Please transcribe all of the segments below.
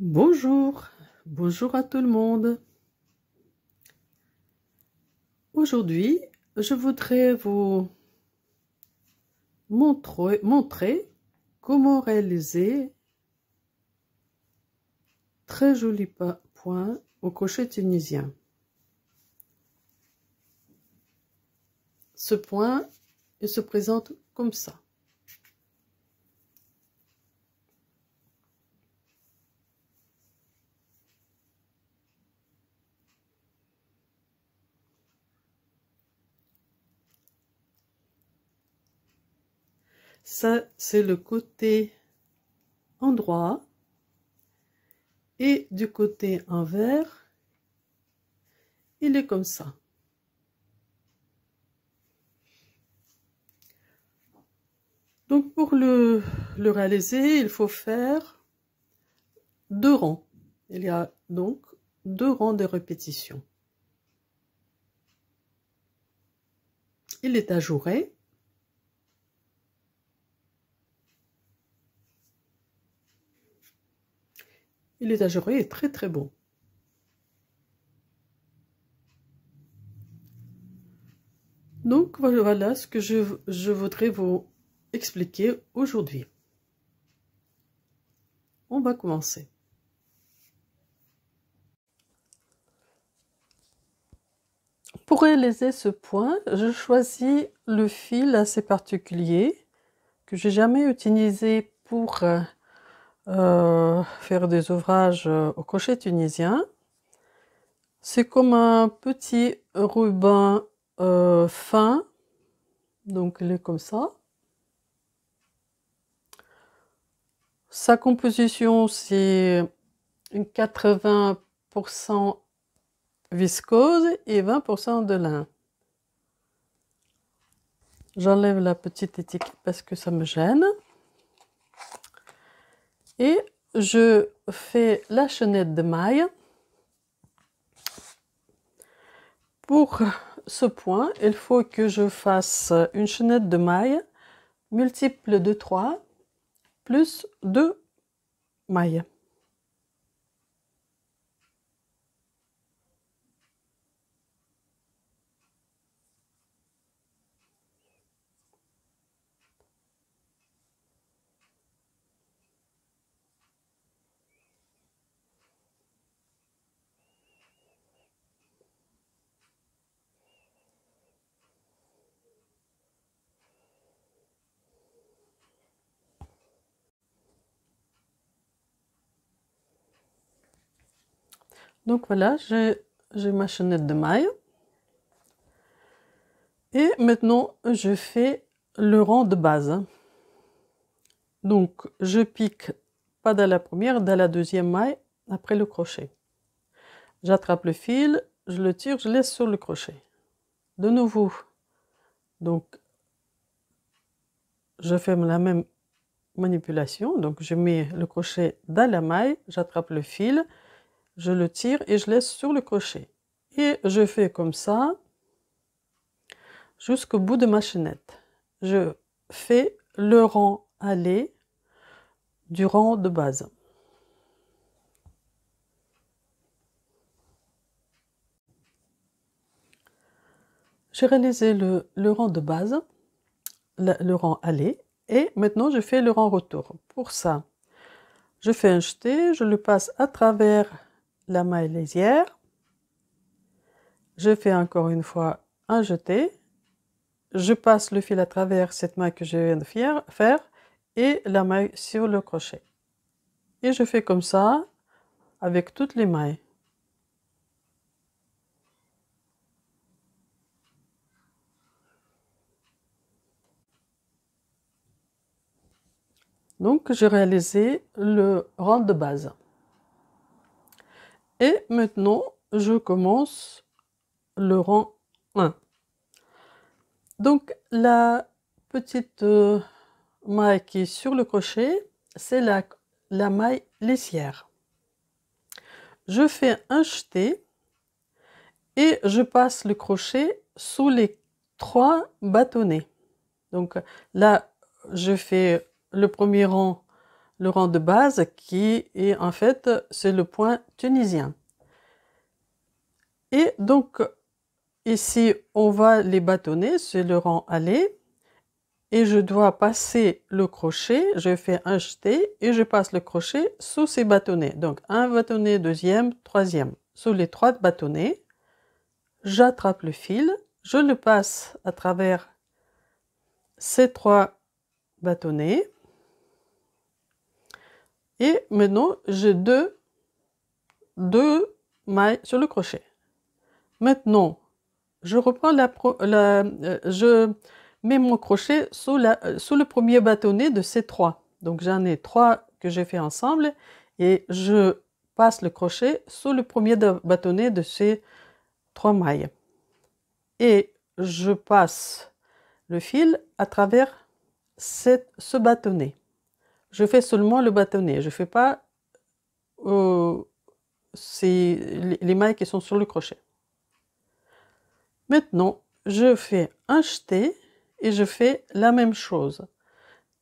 Bonjour, bonjour à tout le monde. Aujourd'hui, je voudrais vous montrer, comment réaliser très joli point au crochet tunisien. Ce point, se présente comme ça. ça c'est le côté endroit et du côté envers il est comme ça donc pour le, le réaliser il faut faire deux rangs il y a donc deux rangs de répétition il est ajouré Il est est très très bon. Donc voilà ce que je, je voudrais vous expliquer aujourd'hui. On va commencer. Pour réaliser ce point, je choisis le fil assez particulier que j'ai jamais utilisé pour euh, euh, faire des ouvrages euh, au crochet tunisien. C'est comme un petit ruban euh, fin, donc il est comme ça. Sa composition, c'est 80% viscose et 20% de lin. J'enlève la petite étiquette parce que ça me gêne et je fais la chaînette de mailles pour ce point il faut que je fasse une chaînette de mailles multiple de 3 plus 2 mailles Donc voilà, j'ai ma chaînette de maille. Et maintenant, je fais le rang de base. Donc, je pique pas dans la première, dans la deuxième maille, après le crochet. J'attrape le fil, je le tire, je laisse sur le crochet. De nouveau, donc, je fais la même manipulation. Donc, je mets le crochet dans la maille, j'attrape le fil, je le tire et je laisse sur le crochet. Et je fais comme ça jusqu'au bout de ma chaînette. Je fais le rang aller du rang de base. J'ai réalisé le, le, rang de base, le, le rang aller, et maintenant je fais le rang retour. Pour ça, je fais un jeté, je le passe à travers la maille lisière. Je fais encore une fois un jeté. Je passe le fil à travers cette maille que je viens de faire et la maille sur le crochet. Et je fais comme ça avec toutes les mailles. Donc j'ai réalisé le rang de base. Et maintenant, je commence le rang 1. Donc la petite euh, maille qui est sur le crochet, c'est la, la maille laissière. Je fais un jeté et je passe le crochet sous les trois bâtonnets. Donc là, je fais le premier rang le rang de base qui est en fait, c'est le point tunisien. Et donc, ici, on va les bâtonner, c'est le rang aller. Et je dois passer le crochet, je fais un jeté et je passe le crochet sous ces bâtonnets. Donc, un bâtonnet, deuxième, troisième. Sous les trois bâtonnets, j'attrape le fil, je le passe à travers ces trois bâtonnets et maintenant, j'ai deux, deux mailles sur le crochet. Maintenant, je reprends la, euh, je mets mon crochet sous, la, euh, sous le premier bâtonnet de ces trois. Donc j'en ai trois que j'ai fait ensemble et je passe le crochet sous le premier bâtonnet de ces trois mailles. Et je passe le fil à travers ce bâtonnet je fais seulement le bâtonnet. Je ne fais pas euh, les, mailles qui sont sur le crochet. Maintenant, je fais un jeté et je fais la même chose.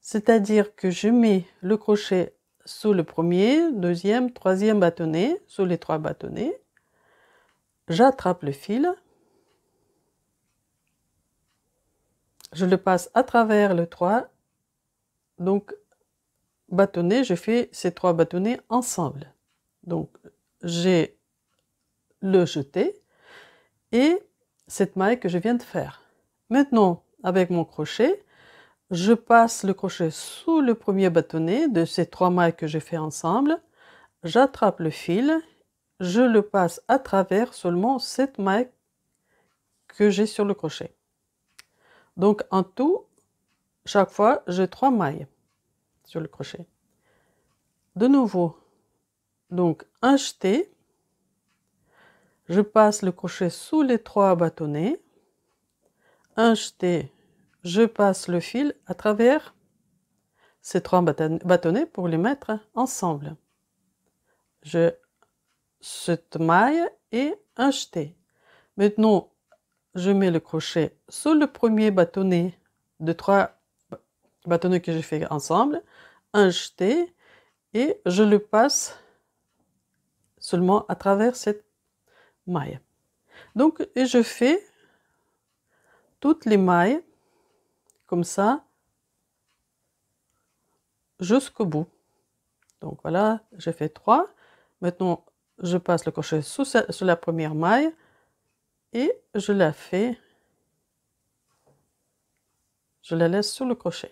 C'est-à-dire que je mets le crochet sous le premier, deuxième, troisième bâtonnet, sous les trois bâtonnets. J'attrape le fil. Je le passe à travers le 3. Donc bâtonnets, je fais ces trois bâtonnets ensemble. Donc j'ai le jeté et cette maille que je viens de faire. Maintenant, avec mon crochet, je passe le crochet sous le premier bâtonnet de ces trois mailles que j'ai fait ensemble, j'attrape le fil, je le passe à travers seulement cette maille que j'ai sur le crochet. Donc en tout, chaque fois, j'ai trois mailles le crochet. De nouveau, donc un jeté, je passe le crochet sous les trois bâtonnets, un jeté, je passe le fil à travers ces trois bâtonnets pour les mettre ensemble. Je cette maille et un jeté. Maintenant, je mets le crochet sous le premier bâtonnet de trois bâtonnet que j'ai fait ensemble, un jeté, et je le passe seulement à travers cette maille. Donc, et je fais toutes les mailles comme ça jusqu'au bout. Donc voilà, j'ai fait trois. Maintenant, je passe le crochet sous, sous la première maille et je la fais, je la laisse sur le crochet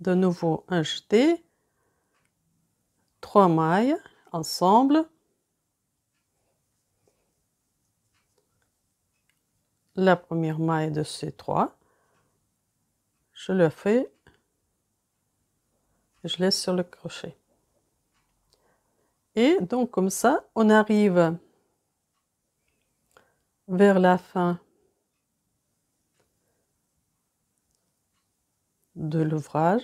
de nouveau un jeté, trois mailles ensemble, la première maille de ces trois, je le fais je laisse sur le crochet. Et donc comme ça, on arrive vers la fin de l'ouvrage.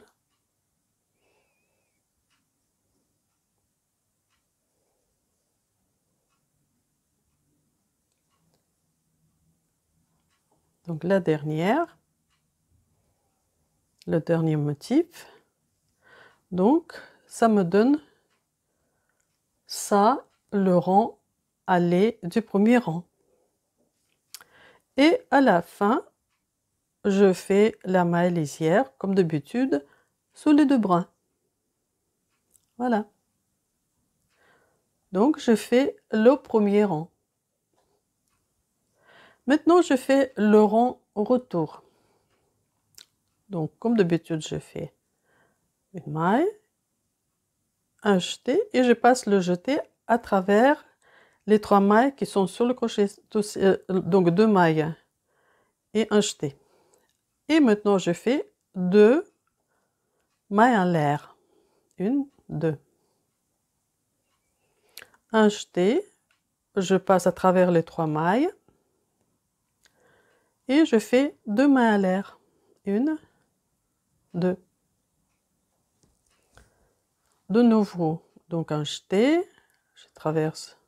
Donc la dernière, le dernier motif. Donc ça me donne ça, le rang aller du premier rang. Et à la fin, je fais la maille lisière, comme d'habitude, sous les deux brins. Voilà. Donc, je fais le premier rang. Maintenant, je fais le rang retour. Donc, comme d'habitude, je fais une maille, un jeté, et je passe le jeté à travers les trois mailles qui sont sur le crochet, euh, donc deux mailles et un jeté. Et maintenant, je fais deux mailles en l'air. Une, deux. Un jeté, je passe à travers les trois mailles et je fais deux mailles à l'air. Une, deux. De nouveau, donc un jeté, je traverse,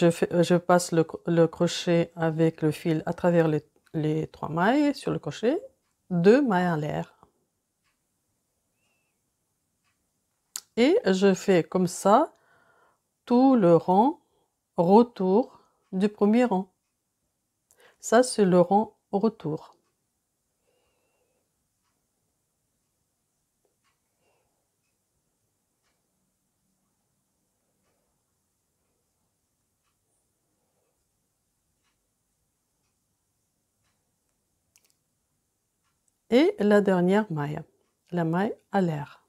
je, fais, je passe le, le crochet avec le fil à travers les les trois mailles sur le crochet, deux mailles en l'air. Et je fais comme ça tout le rang retour du premier rang. Ça, c'est le rang retour. la dernière maille, la maille à l'air.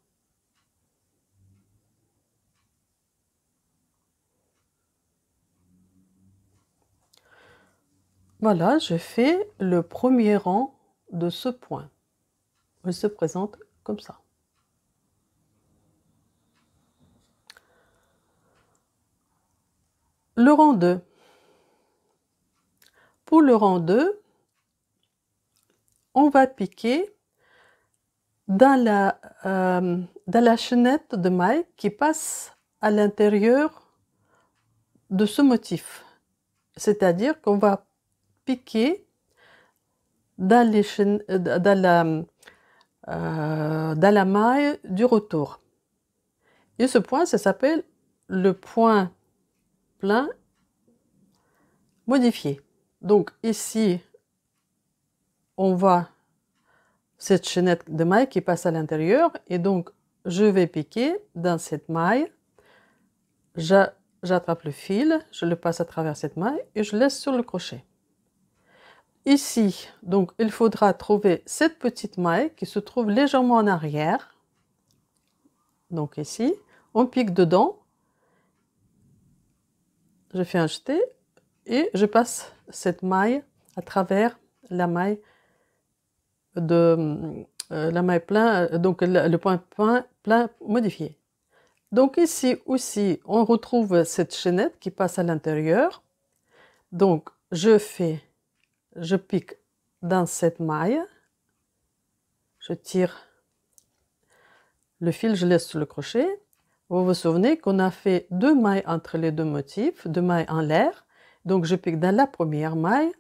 Voilà, je fais le premier rang de ce point. Il se présente comme ça. Le rang 2. Pour le rang 2, on va piquer dans la, euh, dans la chaînette de maille qui passe à l'intérieur de ce motif. C'est-à-dire qu'on va piquer dans, les euh, dans, la, euh, dans la maille du retour. Et ce point, ça s'appelle le point plein modifié. Donc ici, on voit cette chaînette de maille qui passe à l'intérieur et donc je vais piquer dans cette maille, j'attrape le fil, je le passe à travers cette maille et je laisse sur le crochet. Ici, donc il faudra trouver cette petite maille qui se trouve légèrement en arrière. Donc ici, on pique dedans, je fais un jeté et je passe cette maille à travers la maille de euh, la maille plein, euh, donc le point plein, modifié. Donc ici aussi, on retrouve cette chaînette qui passe à l'intérieur. Donc je fais, je pique dans cette maille, je tire le fil, je laisse le crochet. Vous vous souvenez qu'on a fait deux mailles entre les deux motifs, deux mailles en l'air. Donc je pique dans la première maille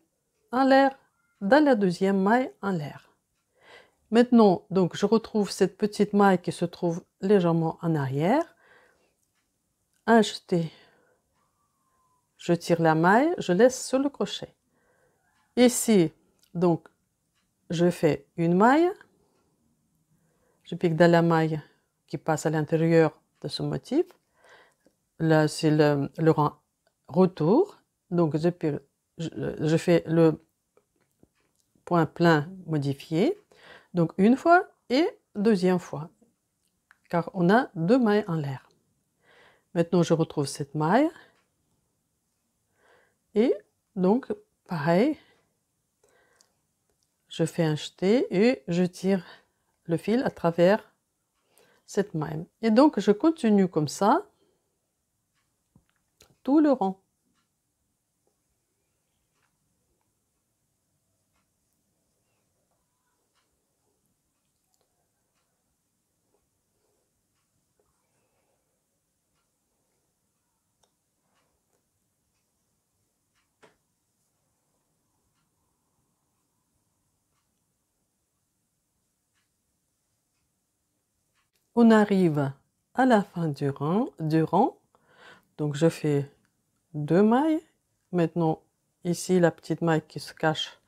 en l'air, dans la deuxième maille en l'air. Maintenant, donc, je retrouve cette petite maille qui se trouve légèrement en arrière. je tire la maille, je laisse sur le crochet. Ici, donc, je fais une maille. Je pique dans la maille qui passe à l'intérieur de ce motif. Là, c'est le, rang retour. Donc, je fais le point plein modifié donc une fois et deuxième fois, car on a deux mailles en l'air. Maintenant, je retrouve cette maille. Et donc, pareil, je fais un jeté et je tire le fil à travers cette maille. Et donc, je continue comme ça tout le rang. on arrive à la fin du rang, du rang. Donc je fais deux mailles. Maintenant, ici, la petite maille qui se cache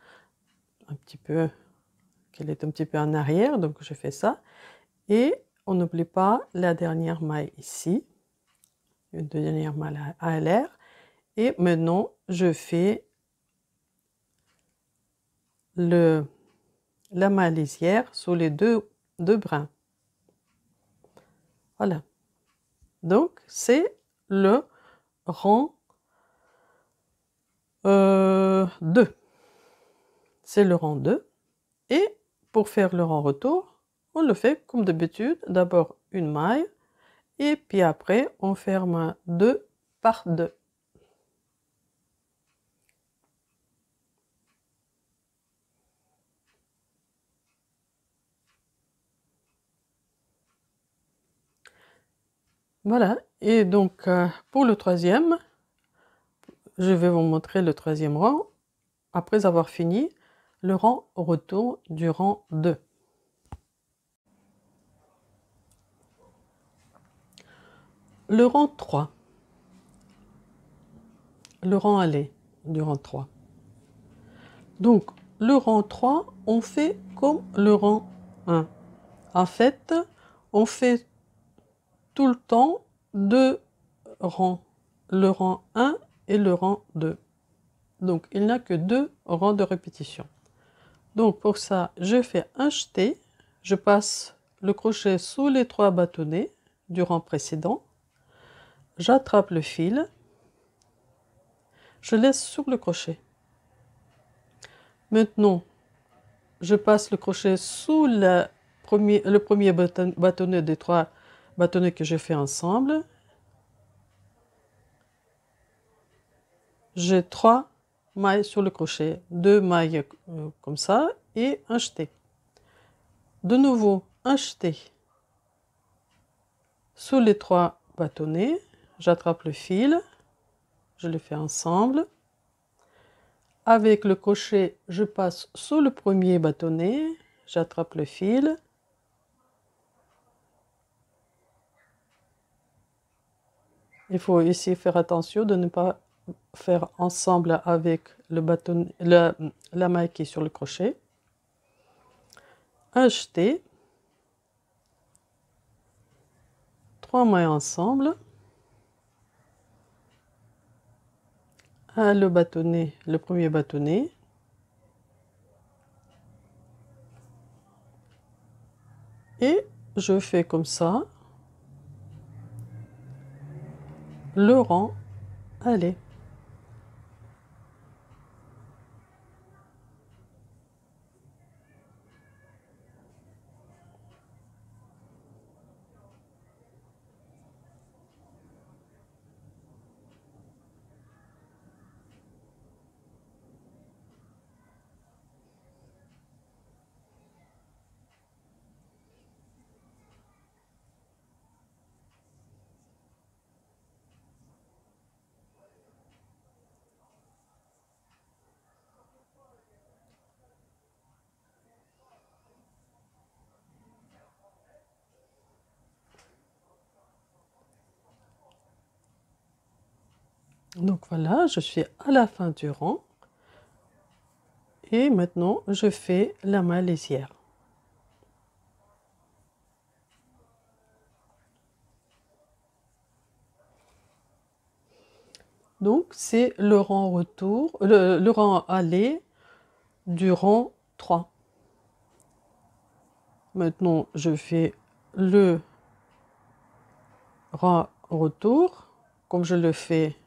un petit peu, qu'elle est un petit peu en arrière. Donc je fais ça. Et on n'oublie pas la dernière maille ici. Une dernière maille à l'air. Et maintenant, je fais le, la maille lisière sous les deux, deux brins. Voilà. Donc, c'est le rang 2. Euh, c'est le rang 2. Et pour faire le rang retour, on le fait comme d'habitude. D'abord une maille et puis après on ferme 2 par 2. Voilà, et donc euh, pour le troisième, je vais vous montrer le troisième rang après avoir fini le rang retour du rang 2. Le rang 3, le rang aller du rang 3. Donc le rang 3, on fait comme le rang 1. En fait, on fait le temps deux rangs, le rang 1 et le rang 2. Donc il n'a que deux rangs de répétition. Donc pour ça, je fais un jeté, je passe le crochet sous les trois bâtonnets du rang précédent, j'attrape le fil, je laisse sur le crochet. Maintenant, je passe le crochet sous la premier, le premier bâtonnet des trois bâtonnet bah, que j'ai fait ensemble. J'ai trois mailles sur le crochet, deux mailles euh, comme ça et un jeté. De nouveau, un jeté sous les trois bâtonnets, j'attrape le fil, je le fais ensemble. Avec le crochet, je passe sous le premier bâtonnet, j'attrape le fil, Il faut ici faire attention de ne pas faire ensemble avec le la, maille qui est sur le crochet. Un jeté. Trois mailles ensemble. le bâtonnet, le premier bâtonnet. Et je fais comme ça Laurent allez Donc voilà, je suis à la fin du rang. Et maintenant, je fais la malaisière. Donc c'est le rang retour, le, le rang aller du rang 3. Maintenant, je fais le rang retour comme je le fais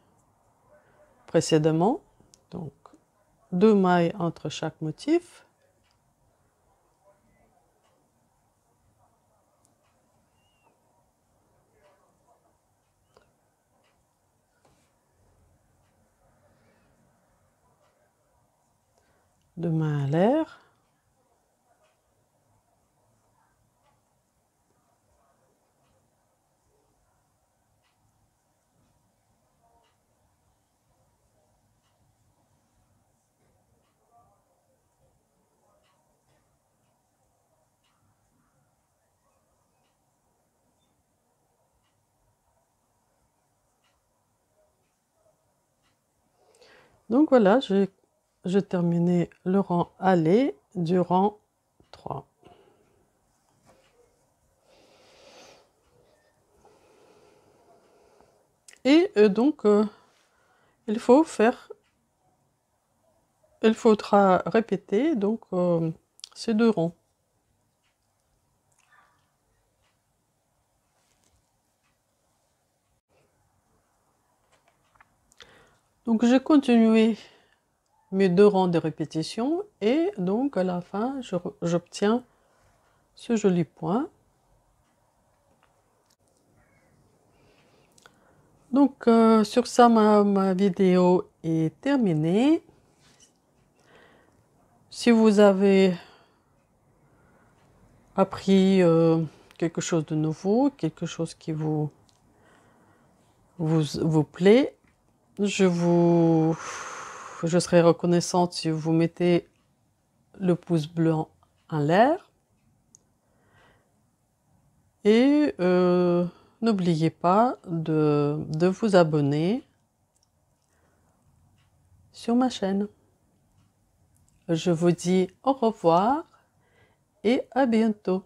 précédemment. Donc deux mailles entre chaque motif. Deux mains à l'air. Donc voilà, j'ai terminé le rang aller du rang 3. Et euh, donc, euh, il faut faire, il faudra répéter donc euh, ces deux rangs. Donc j'ai continué mes deux rangs de répétition et donc à la fin j'obtiens ce joli point. Donc euh, sur ça ma, vidéo est terminée. Si vous avez appris euh, quelque chose de nouveau, quelque chose qui vous, vous plaît, je vous. Je serai reconnaissante si vous mettez le pouce bleu en, l'air. Et euh, n'oubliez pas de, de vous abonner sur ma chaîne. Je vous dis au revoir et à bientôt.